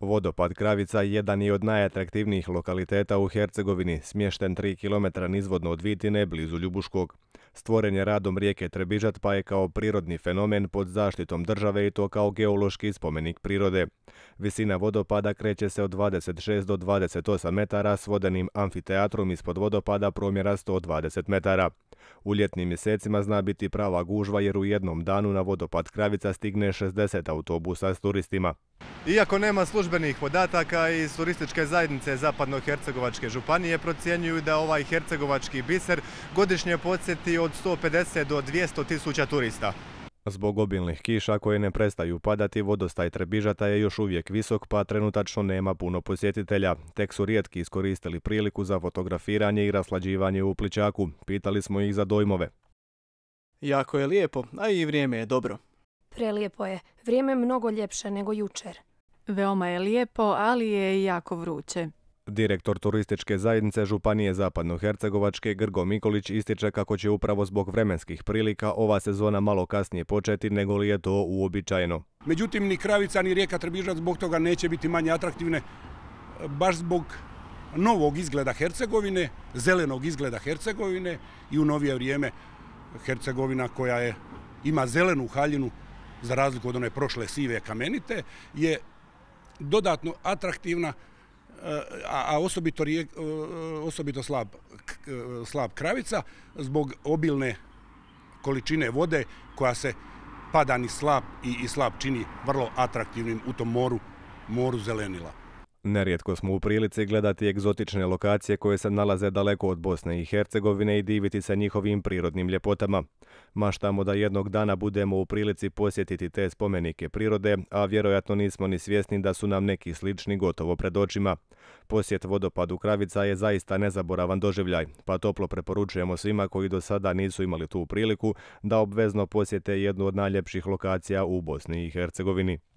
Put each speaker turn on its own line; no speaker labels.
Vodopad Kravica jedan je od najatraktivnijih lokaliteta u Hercegovini, smješten 3 km nizvodno od Vitine, blizu Ljubuškog. Stvoren je radom rijeke Trebižat pa je kao prirodni fenomen pod zaštitom države i to kao geološki spomenik prirode. Visina vodopada kreće se od 26 do 28 metara s vodenim amfiteatrom ispod vodopada promjera 120 metara. U ljetnim mjesecima zna biti prava gužva jer u jednom danu na vodopad Kravica stigne 60 autobusa s turistima.
Iako nema službenih podataka iz turističke zajednice zapadnohercegovačke županije procjenjuju da ovaj hercegovački biser godišnje podsjeti od 150 do 200 tisuća turista.
Zbog obilnih kiša koje ne prestaju padati, vodostaj Trebižata je još uvijek visok pa trenutačno nema puno posjetitelja. Tek su rijetki iskoristili priliku za fotografiranje i raslađivanje u pličaku. Pitali smo ih za dojmove. Jako je lijepo, a i vrijeme je dobro.
Prelijepo je. Vrijeme je mnogo ljepše nego jučer. Veoma je lijepo, ali je jako vruće.
Direktor turističke zajednice Županije Hercegovačke Grgo Mikolić ističe kako će upravo zbog vremenskih prilika ova sezona malo kasnije početi nego li je to uobičajeno.
Međutim, ni Kravica ni Rijeka Trbižac zbog toga neće biti manje atraktivne, baš zbog novog izgleda Hercegovine, zelenog izgleda Hercegovine i u novije vrijeme Hercegovina koja je, ima zelenu haljinu za razliku od one prošle sive kamenite je dodatno atraktivna a osobito, e, osobito slab, e, slab kravica zbog obilne količine vode koja se padani slab i, i slab čini vrlo atraktivnim u tom moru, moru zelenila.
Nerijetko smo u prilici gledati egzotične lokacije koje se nalaze daleko od Bosne i Hercegovine i diviti se njihovim prirodnim ljepotama. Maštamo da jednog dana budemo u prilici posjetiti te spomenike prirode, a vjerojatno nismo ni svjesni da su nam neki slični gotovo pred očima. Posjet vodopadu Kravica je zaista nezaboravan doživljaj, pa toplo preporučujemo svima koji do sada nisu imali tu priliku da obvezno posjete jednu od najljepših lokacija u Bosni i Hercegovini.